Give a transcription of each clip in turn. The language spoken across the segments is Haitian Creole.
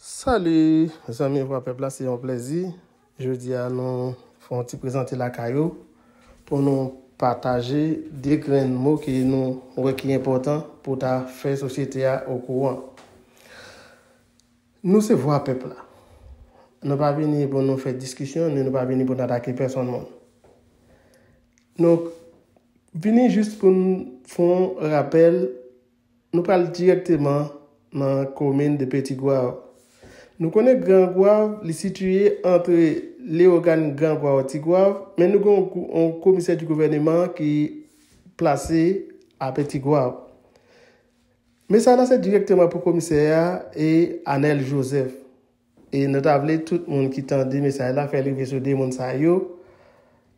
Salè, mè sa mè yon vwa pepla, se yon plezi. Je di a, nou fòn ti prezanti la kayo pou nou pataje de grene mò ki nou wè ki impotant pou ta fè sosyete ya ou kouan. Nou se vwa pepla. Nou pa vini pou nou fè diskisyon, nou pa vini pou nadake personman. Non. Nou, vini jist pou nou fòn rapel, nou pal direktyman nan komen de Petigwao. Nou konen gangouav li situye entre le organ gangouav ou tigouav, men nou kon komisè di gouvernement ki plase apè tigouav. Mè sa la se direktyman pou komisè ya e Anel Joseph. E nou ta vle tout moun ki tan di mè sa la fè li vè so de moun sa yo.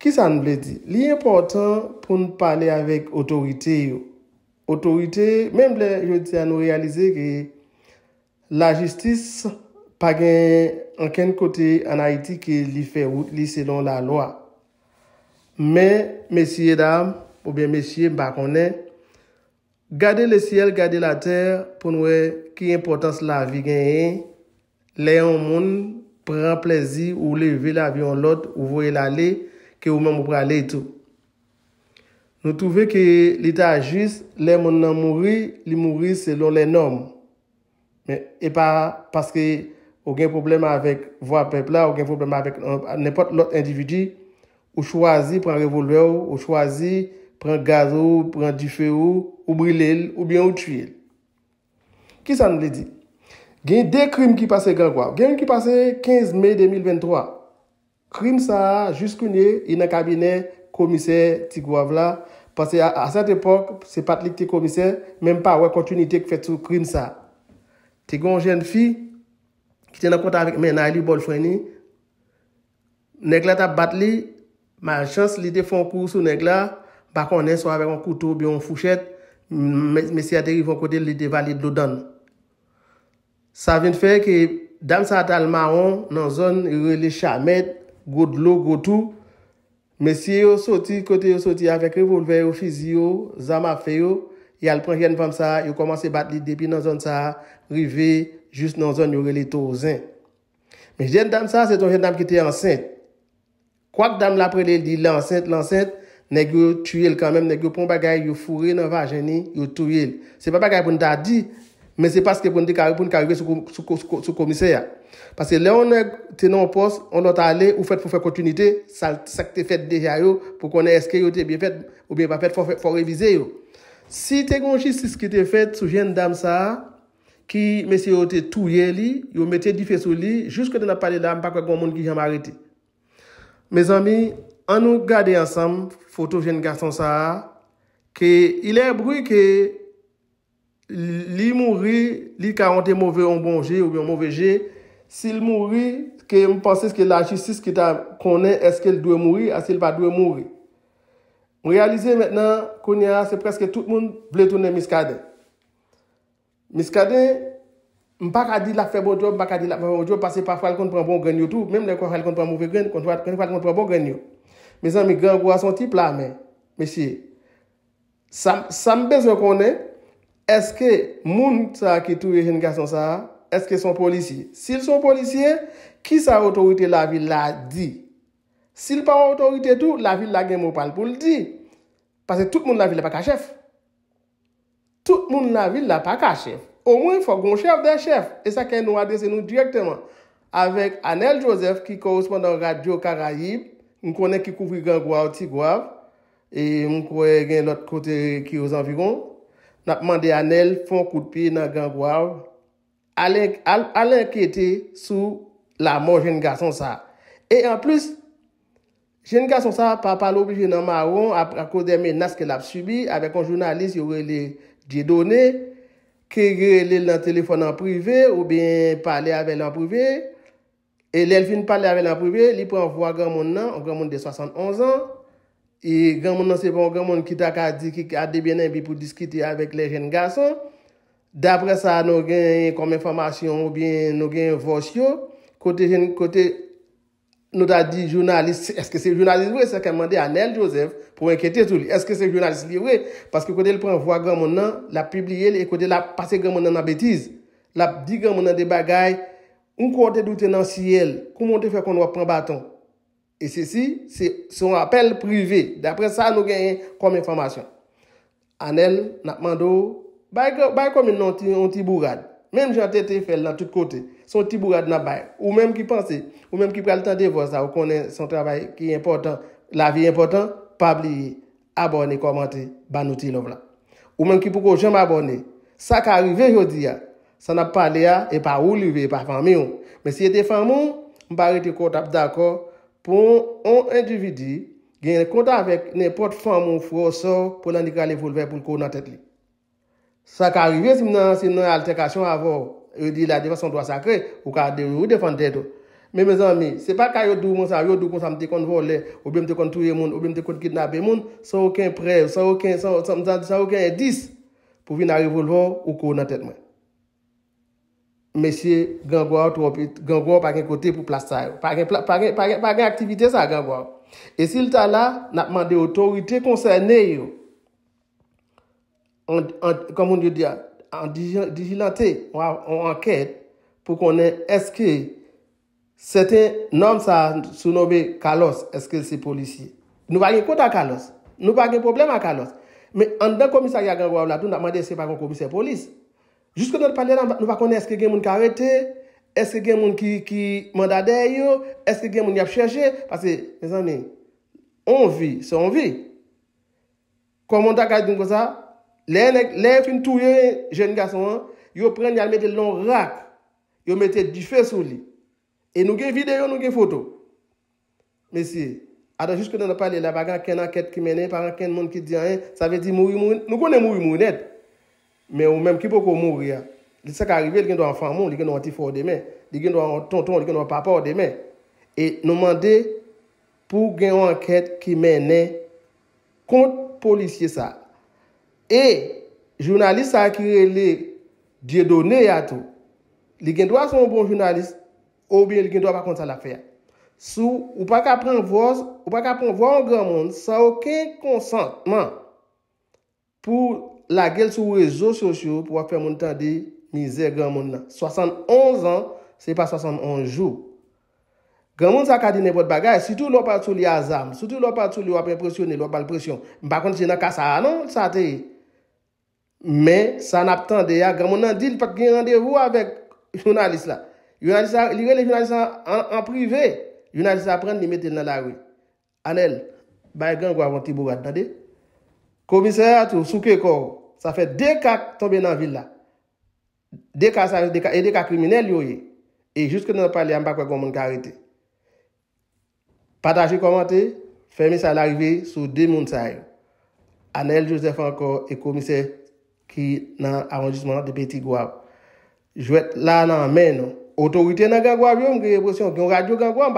Ki sa nou ble di? Li important pou nou pale avèk otorite yo. Otorite, men ble, yo di a nou realize ki la justis... pa gen anken kote an Haiti ki li selon la loa. Men, mesye dam, ou ben mesye bakone, gade le siel, gade la ter, pou noue ki importans la vi gen yen, le yon moun pren plezi ou le ve la vi an lot ou voye la le ke ou men mou prele eto. Nou touve ke li ta jis le moun nan mouri, li mouri selon le nom. E pa, paske Ou gen probleme avèk vo apèp la. Ou gen probleme avèk euh, nèpot lòt individi. Ou chwazi pran revolve ou. Ou chwazi pran gaz ou. Pran di fè ou. Ou bril el. Ou byan ou tüy el. Ki sa nou lè di? Gen de krim ki pase gang wav. Gen ki pase 15 mey 2023. Krim sa a. Jus kounye. Y nan kabine. Komise ti gwav la. Pase a. A sat epok. Se patlik ti komise. Mèm pa. Ouè kontunitek fè tou krim sa. Ti goun jen fi. ki tena konta avik menay li bol fweni. Negla ta bat li, man chans li de fon kou sou negla, bako an eswa avik an koutou bi an fouchet, mesi a deri von kote li de vali dlo dan. Sa ven fe ke dam sa tal maron, nan zon yon relè chamet, godlo, gotou, mesi yo soti, kote yo soti, avik revolver yo, fizi yo, zama fe yo, yal pren yen vam sa, yo komanse bat li debi nan zon sa, rivey, Jus nan zon yon relito zin. Men jen dam sa, se ton jen dam ki te ansen. Kwa k dam la prele, li lansen, lansen, negyo tuyel kanmen, negyo pon bagay yon fure nan vajeni, yon tuyel. Se pa bagay pou nita di, men se pa se pou nita karibè sou komise ya. Pase leon te nan pos, anot ale ou fèt pou fèt kontinite, sa k te fèt deja yo, pou konen eske yo te bie fèt, ou bie pa fèt pou revize yo. Si te gonshi se k te fèt sou jen dam sa a, ki mese yo te touye li, yo me te difeso li, juske te na pale la, mpa kwa gwa moun ki jam arete. Me zami, an nou gade ansam, fotovjen Gaston Saha, ke ilè e brou ke li mouri, li ka an te mouve yon bonje ou yon mouveje, si l mouri, ke mpansè skè la jistis ki ta konè, eske l dwe mouri, asil pa dwe mouri. M realize mètnan, konya, se preske tout moun vle tounè miskadek. Mis kade, mpa ka di la febo job, mpa ka di la febo job, pase pa fwa lkon pran bon genyo tou, menm lè kwa fwa lkon pran bon genyo. Mwen san mi gen gwa son tip la men. Mwen si, sa mbe se konen, eske moun sa ki tou e jen gwa son sa, eske son polisi? Sil son polisi, ki sa otorite la vil la di? Sil pa otorite tou, la vil la gen mwen pal pou ldi. Pase tout moun la vil la pa ka chef. Tout moun la vil la pa ka chef. Ou mwen fok goun chef de chef. E sa ken nou adese nou direkteman. Avek Anel Joseph ki korrespondan radio Karayib. Mkone ki kouvri Gangoua ou Tigoua. E mkone gen lot kote ki yo zanvigon. Napman de Anel fon koutpi nan Gangoua. Alek alenketi sou la moun jen gason sa. E an plus jen gason sa pa palo obje nan maron. A kode men naske lap subi. Avek an jounalist yowrele. Di e donè. Kè gè lè e lè lè lè lè lè lè. Kè lè lè lè lè lè lè lè. Ou biè. Pali avè lè lè lè. Pali avè lè lè. E lèl fin pali avè lè lè lè. Li pou anvwa gè moun nan. Anvwa moun de sasan'on zan. E gè moun nan sepon. Anvwa moun kitaka. Adè bienen bi pou diskite avek lè jèn gason. Dè apre sa nou gen yon kom informasyon. Ou biè nou gen yon voch yo. Kote jèn kote. Nou ta di jounalist, eske se jounalist vwe? Se ke mande Anel Joseph pou enketi tout li. Eske se jounalist li vwe? Pasko kode l pren vwa gwa moun nan, la pibliye l, e kode la pase gwa moun nan na betiz. La di gwa moun nan de bagay, un kote doutenansiyel, kou moun te fe kon wap pren baton. E sisi, se son apel privé. Dapre sa nou genye kom informasyon. Anel, na pman do, bay komil nan ti bourad. Menm jan tete fel nan tout kote, son ti bourad nan bay, ou menm ki panse, ou menm ki pral tan devoz la ou konen son travay ki important, la vi important, pabli abone komante banouti lom la. Ou menm ki poukou jem abone, sa ka rive yo diya, sa nap pale ya e pa ou rive pa fami yon. Menm si yete fami yon, mba rete kontap dako pou yon individi genye konta avek nepot fami yon fwo sa pou nan di gale volve pou lko nan tet li. Sa ka rive si nan alterkasyon avor, yo di la defa son doa sakre, yo ka deri yo defante do. Me mezan mi, se pa ka yo dou moun sa, yo dou moun sa mte kon vo le, oube mte kon touye moun, oube mte kon kidnabe moun, sa ouken pre, sa ouken dis, pou vi nan revolvor, yo kou nan tet me. Meshe, gangwa, gangwa pa gen kote pou plasay yo, pa gen aktivite sa gangwa. E sil ta la, nan pman de otorite konsene yo, an dijilante, an anket, pou konen eske sete nan sa sou nobe kalos eske se polisi. Nou va gen konta kalos. Nou va gen problem a kalos. Men an den komisa yag an wav la tou, nan man de se pa kon komise polis. Juske nan panye nan, nou va konen eske gen moun karete, eske gen moun ki mandade yo, eske gen moun yap cherje, pase, mè san mè, on vi, se on vi. Kon moun ta kaj din kon sa, Len fin touye jen gason an, yo pren yal metye lon rak, yo metye di fe sou li. E nou gen videyo, nou gen foto. Mesi, adan jiske nan ap pale la bagan ken anket ki mene, paran ken moun ki di anen, sa ve di mouri mouri, nou konen mouri mouri net. Men ou menm ki po ko mouri ya. Li sa ka rive, li gen do anfan moun, li gen do an tifo o demen, li gen do an tonton, li gen do an papa o demen. E nomande pou gen anket ki mene kont polisye sa. E, jounalist sa akirele diè donè ya tou. Li gen doa son bon jounalist, ou biye li gen doa pa kont sa la fè. Sou, ou pa ka pren voz, ou pa ka pren voz an gèmonde, sa okè konsantman pou la gèl sou wè zo sosyo pou wè fè moun tè di mizè gèmonde nan. 71 an, se pa 71 jou. Gèmonde sa kèdine pot bagay, si tou lò pa tè sou li azam, si tou lò pa tè sou li wè pè presyonè, lò pa lè presyon. Mba kont jè nan kè sa anon, sa te yè. Men, sa nap tan de ya, gaman nan dil pat gen randevou avek jounalist la. Jounalist la, li ren le jounalist la an prive, jounalist la pren ni metel nan la we. Anel, bay gen gwa vantibou gwa dade. Komiser, souke e kor, sa fe dekak tobe nan villa. Dekak sa, e dekak krimine lyo ye. E jouske nan pale, an bakwa goman karite. Patajé komante, feme sa la rive, sou de moun sa yon. Anel Joseph an kor, e komiser, ki nan aranjisman an de peti gwav. Jwet la nan men, otorite nan gangwav yon, gen radio gangwav,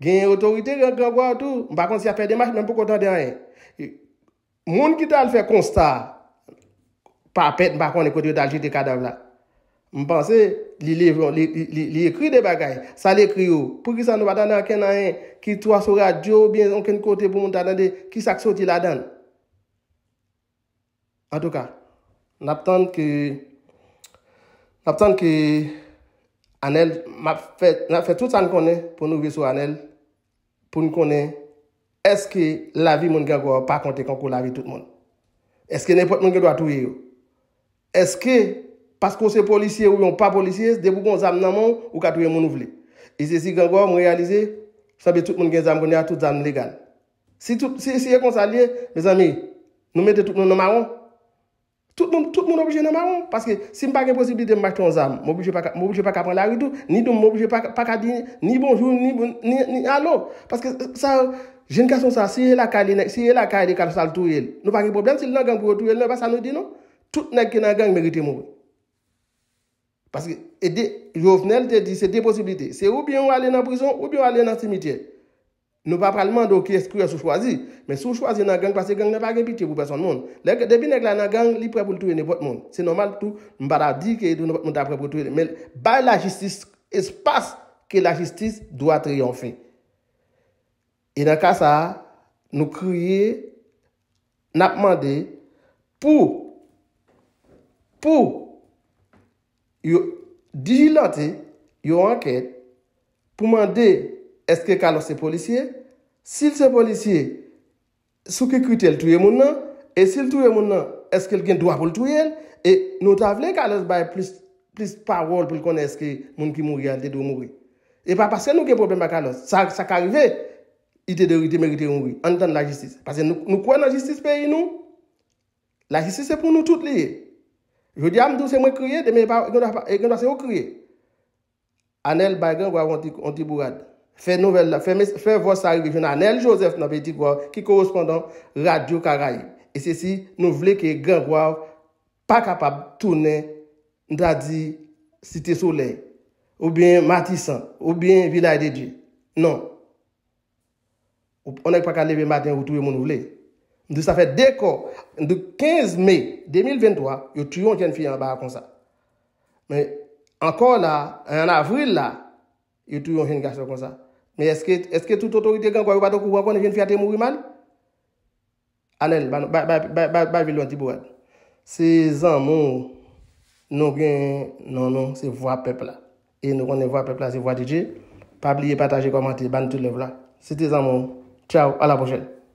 gen otorite gen gangwav tou, mbakon si apè demache, mwen pou kontande yon. Moun ki tan fè konsta, papèt mbakon ekote yo daljit de kadav la. Mpansè, li ekri de bagay, sa li ekri yo, pou ki sa nou batande akè nan yon, ki twa sou radio, ki sak soti la dan, An tou ka, nap tante ki, nap tante ki, anel, nap fè tout an konè, pou nou vè sou anel, pou nou konè, eske lavi moun gen gwa, pa kante kon kon lavi tout moun. Eske nepot moun gen do a touye yo. Eske, paskou se policye ou yon pa policye, debou kon zam nan moun, ou ka touye moun ouvle. Ise si gen gwa, moun realize, sa be tout moun gen zam kon ya, tout zam legal. Si tout, si yon konsa liye, bezami, nou mette tout moun nomaron, Tout moun obje nan maron. Paske si m pa gen posibilite m bache ton zam, m obje pa kapran la ri tou, ni bonjou, ni alo. Paske sa, jen kason sa, si e la ka e de kalousal tou el, nou pa gen probleme si nan gen pou tou el, nan pa sa nou di nou, tout nèk gen nan gen merite mou. Paske, et de, yo fnel te di, se de posibilite. Se ou bi ou ale nan prison, ou bi ou ale nan simitier. Nou pa pralman do ki eskri an sou chwazi... Men sou chwazi nan gang... Pase gang nan pa gen piti pou person moun... Depi nek la nan gang li pre poutouye ne pot moun... Se normal tout... Mbara di ke yon pot moun ta pre poutouye... Men bay la jistis... Espas ke la jistis doa triyon fin... E nan ka sa... Nou kriye... Nap mande... Pou... Pou... Yo... Dijilote... Yo anket... Pou mande... Eske Kalos se polisye? Sil se polisye, souke krite el touye moun nan? E sil touye moun nan, eske el gen doa pou l touye el? E nou ta vle Kalos baye plis parol pou l konen eske moun ki mouri an de dou mouri. E pa paske nou ke problem a Kalos. Sa ka rive, ite de merite mouri. Antan la jistis. Pase nou kwen la jistis peyi nou? La jistis e pou nou tout liye. Jodi amdou se mwen kriye, deme yon da se ou kriye. Anel bagan waw anti-burad. Fè nouvel la, fè mè, fè vòs ari Vè fè nanel josef nan vè dik wò Ki korospondan radio karay E se si nou vle ke gen wò Pa kapab tournen Ndra di Siti solei Ou bien matisan, ou bien vilay de di Non Onèk pa ka leve maden Ou touye moun wle Ndre sa fè dekò, ndre 15 me 2023, yo touyon jen fiyan ba kon sa Men Ankor la, en avril la Yo touyon jen gache kon sa Me eske tout otorite gen gwa yo pato kouwa konen jen fiyate mouwi mal? Anel, ba vilou an ti bou an. Se zan moun, nou gen, nan moun, se vwa pepla. E nou konen vwa pepla se vwa DJ. Pabliye, pataje, komante, ban tout le vwa. Se te zan moun. Tchau, ala pochel.